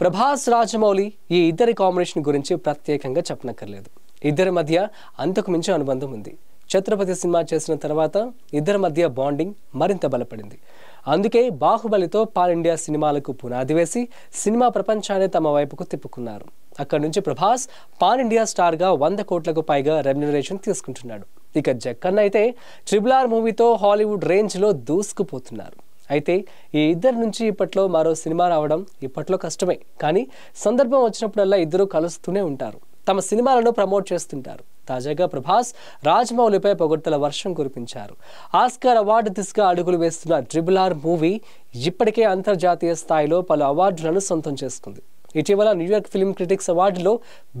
ప్రభాస్ రాజమౌళి ఈ ఇద్దరి కాంబినేషన్ గురించి ప్రత్యేకంగా చెప్పనక్కర్లేదు ఇద్దరి మధ్య అంతకు మించి అనుబంధం ఉంది ఛత్రపతి సినిమా చేసిన తర్వాత ఇద్దరి మధ్య బాండింగ్ మరింత బలపడింది అందుకే బాహుబలితో పాల్ ఇండియా సినిమాలకు పునాది వేసి సినిమా ప్రపంచాన్ని తమ వైపుకు తిప్పుకున్నారు అక్కడి నుంచి ప్రభాస్ పాన్ ఇండియా స్టార్గా వంద కోట్లకు పైగా రెమ్యునరేషన్ తీసుకుంటున్నాడు ఇక జక్కన్న అయితే ట్రిబుల్ ఆర్ మూవీతో హాలీవుడ్ రేంజ్లో దూసుకుపోతున్నారు అయితే ఈ ఇద్దరి నుంచి ఇప్పట్లో మరో సినిమా రావడం ఇప్పట్లో కష్టమే కానీ సందర్భం వచ్చినప్పుడల్లా ఇద్దరూ కలుస్తూనే ఉంటారు తమ సినిమాలను ప్రమోట్ చేస్తుంటారు తాజాగా ప్రభాస్ రాజమౌళిపై పొగడ్తల వర్షం కురిపించారు ఆస్కార్ అవార్డు దిశగా అడుగులు వేస్తున్న ట్రిబుల్ ఆర్ మూవీ ఇప్పటికే అంతర్జాతీయ స్థాయిలో పలు అవార్డులను సొంతం చేసుకుంది ఇటీవల న్యూయార్క్ ఫిల్మ్ క్రిటిక్స్ అవార్డులో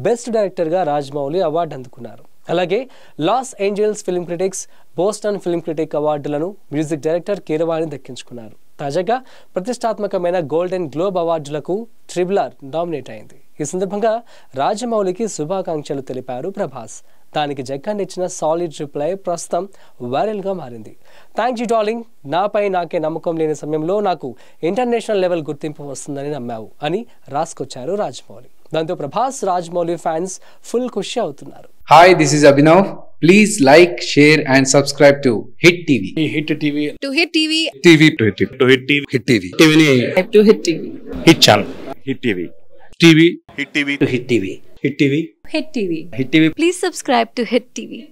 బెస్ట్ డైరెక్టర్గా రాజమౌళి అవార్డు అందుకున్నారు అలాగే Los Angeles film critics Boston film critic అవార్డులను మ్యూజిక్ డైరెక్టర్ కీరవాణి దక్కించుకున్నారు తాజాగా ప్రతిష్టాత్మకమైన గోల్డెన్ గ్లోబ్ అవార్డులకు ట్రిబులర్ నామినేట్ అయింది ఈ సందర్భంగా రాజమౌళికి శుభాకాంక్షలు తెలిపారు ప్రభాస్ దానికి ఇచ్చిన సాలిడ్ రిప్లై ప్రస్తుతం వైరల్గా మారింది థ్యాంక్ యూ డార్లింగ్ నాపై నాకే నమ్మకం లేని సమయంలో నాకు ఇంటర్నేషనల్ లెవెల్ గుర్తింపు వస్తుందని నమ్మావు అని రాసుకొచ్చారు రాజమౌళి దాంతో ప్రభాస్ రాజమౌళి ఫ్యాన్స్ ఫుల్ ఖుషి అవుతున్నారు Hi, this is Abhinav. Please like, share, and subscribe to Hit TV. Hit TV. To Hit TV. TV. To Hit TV. To Hit TV. Hit TV. TV. To Hit TV. Hit channel. Hit TV. TV. Hit TV. To Hit TV. Hit TV. Hit TV. Hit TV. Please subscribe to Hit TV.